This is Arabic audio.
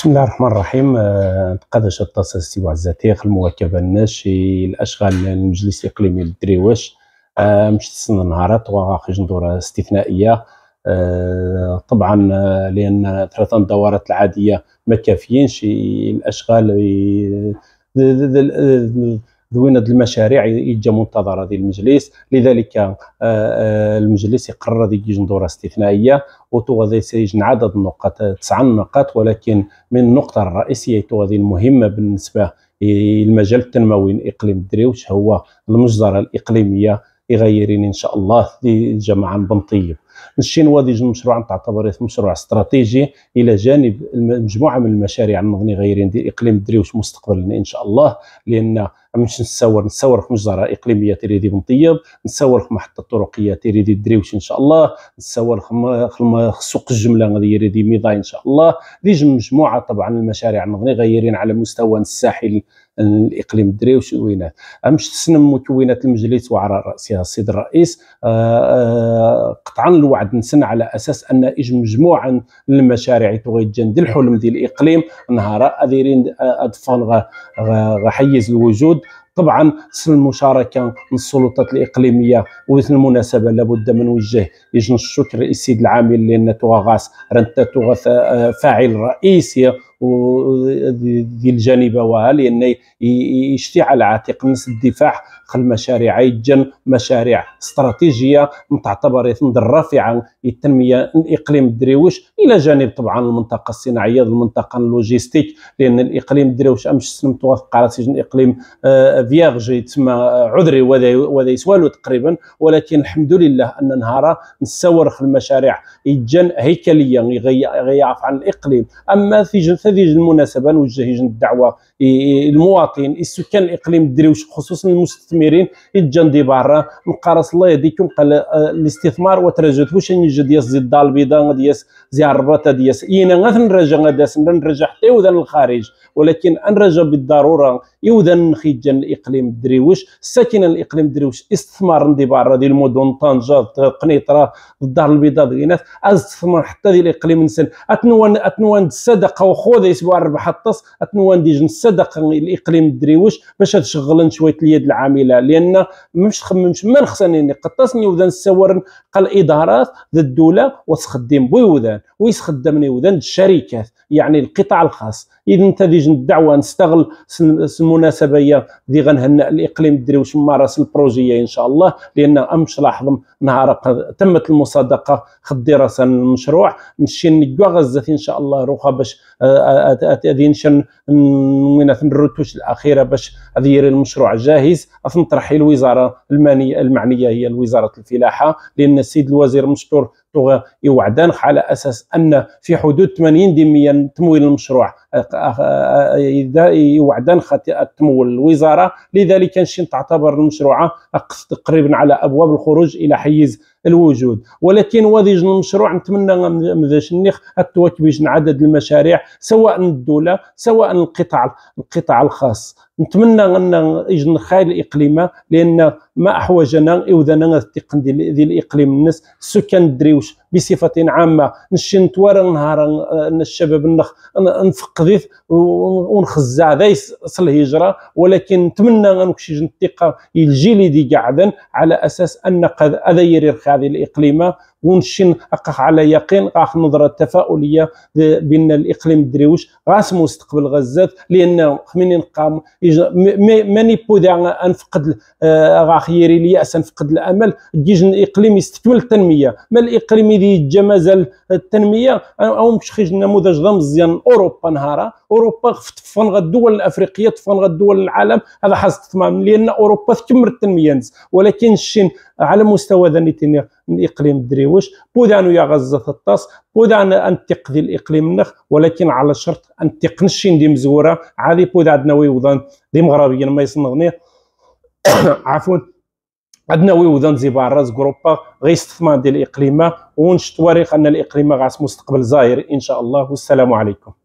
بسم الله الرحمن الرحيم آه، تقدش التاسس سي الزتيق المواكبه الناشي الاشغال المجلس الاقليمي للدريواش آه، مش تسنى نهارات وخرج ندوره استثنائيه آه، طبعا لان ثلاثه الدورات العاديه ما كافيينش الاشغال ذوين هذه المشاريع يجا منتظره ديال المجلس لذلك آه، آه، المجلس يقرر ديك جندوره استثنائيه غادي سيجن عدد النقاط آه، تسع نقاط ولكن من النقطه الرئيسيه غادي المهمه بالنسبه للمجال التنموي الاقليم دريوش هو المجزره الاقليميه يغيرين ان شاء الله في بن البنطيه الشينوا ديج المشروع تعتبر مشروع استراتيجي الى جانب مجموعه من المشاريع المغني غيرين ديال اقليم دريوش مستقبلا ان شاء الله لان مش نتصور نتصور في مجزره اقليميه تريدي بن طيب نتصور في محطه طرقيه تريدي دريوش ان شاء الله نتصور في سوق الجمله غادي يريدي ميضاي ان شاء الله ديج مجموعه طبعا المشاريع المغني غيرين على مستوى الساحل الاقليم الدراري وشوينات امش تسنم مكونات المجلس وعلى راسها السيد الرئيس آه، آه، قطعا الوعد نسن على اساس ان اج مجموعه المشاريع تغيجن ديال الحلم ديال الاقليم نهار اديرين ادفن آه، غحيز الوجود طبعا حسن المشاركه من السلطات الاقليميه وفي المناسبه لابد من وجه لجنه الشكر للسيد العامل لان توغاس رنت توغاس آه، فاعل رئيسي ديال وها لان يشتي على عاتق الناس الدفاع خل مشاريع يتجن مشاريع استراتيجيه تعتبر الرافعه للتنميه الاقليم الدريوش الى جانب طبعا المنطقه الصناعيه المنطقه اللوجيستيك لان الاقليم الدريوش امش سلمت وفق على سجن الاقليم آه فياغجي تما عذري وذا يسوالو تقريبا ولكن الحمد لله ان نهار نسورخ المشاريع يجن هيكليا يعرف عن الاقليم اما في هذه المناسبه نوجه جن الدعوه المواطن السكان الاقليم الدريوش خصوصا المستثمرين يجن دي برا نقارص الله يديكم قال آه، الاستثمار وترجت واش نجد ياس زيد الدار البيضاء ديال زي الرباط ديال اينا غير نرجع غدا نرجع حتى يوذن الخارج ولكن نرجع بالضروره يودن خيجن الاقليم الدريوش ساكنه الاقليم الدريوش استثمار انضباط ديال المدن طنجه قنيطره الدار البيضاء دينات استثمار حتى ديال الاقليم نسن اتنوان اتنوان الصدقه وخذ اسبوع الربح الطس اتنوان ديجن الصدقه الاقليم الدريوش باش تشغل شويه اليد العامله لان مش خممش ما نخسرني قطاسني وذا نسورن قال ادارات ذا الدوله وتخدم بوذان ويخدمني وذان الشركات يعني القطاع الخاص اذا تليج الدعوه نستغل المناسبه هي اللي غنهنئ الاقليم ديريو شما راس البروجيه ان شاء الله لان امش لاحظ نهار تمت المصادقه خد دراسه المشروع نمشي نكوا غزه ان شاء الله روخا باش هذه نشن من الرتوش الاخيره باش يدير المشروع جاهز اثنطرحي الوزاره المانيه المعنيه هي وزاره الفلاحه لان السيد الوزير مشكور يوعدان على اساس ان في حدود 80% من تمويل المشروع يوعدان التمويل الوزاره لذلك نشي تعتبر المشروعه تقريبا على ابواب الخروج الى حيز الوجود ولكن وذي المشروع نتمنى مداش النيخ التواكبيش عدد المشاريع سواء الدوله سواء القطاع القطاع الخاص نتمنى ان يجن خير الاقليم لان ما احوجنا اذا ذي الاقليم الناس السكان دريوش بصفه عامه نشي نتوارى نهار الشباب النخ نفقذيث ونخزع ذايس صل الهجره ولكن نتمنى غنكشي الثقه الجيل دي قاعدا على اساس ان قد اذير هذه الاقليمه ونشن على يقين راح نظره تفاؤليه بان الاقليم الدريوش غاس مستقبل غزات لانه خمين نقام ماني بودا نفقد راح آه، يري الياس نفقد الامل ديج الاقليم يستكمل التنميه ما الاقليم اللي جا مازال التنميه او مش خرج نموذج ضم مزيان اوروبا نهارا اوروبا تفنغ الدول الافريقيه تفنغ الدول العالم هذا حاس تمام لان اوروبا تكمل التنميه ولكن الشين على مستوى ذنيتين الإقليم دريوش انو يا غزة الطاس بودان أن تقضي الإقليم نخ ولكن على شرط أن تقنشين دي مزورة عادي بود عندنا ويوضان دي مغربيا ما يصنغني عفوا عندنا ويوضان زي راس جروبا غي استثمار ديال الإقليمة ونشتواريخ أن الإقليمة غاس مستقبل زاير إن شاء الله والسلام عليكم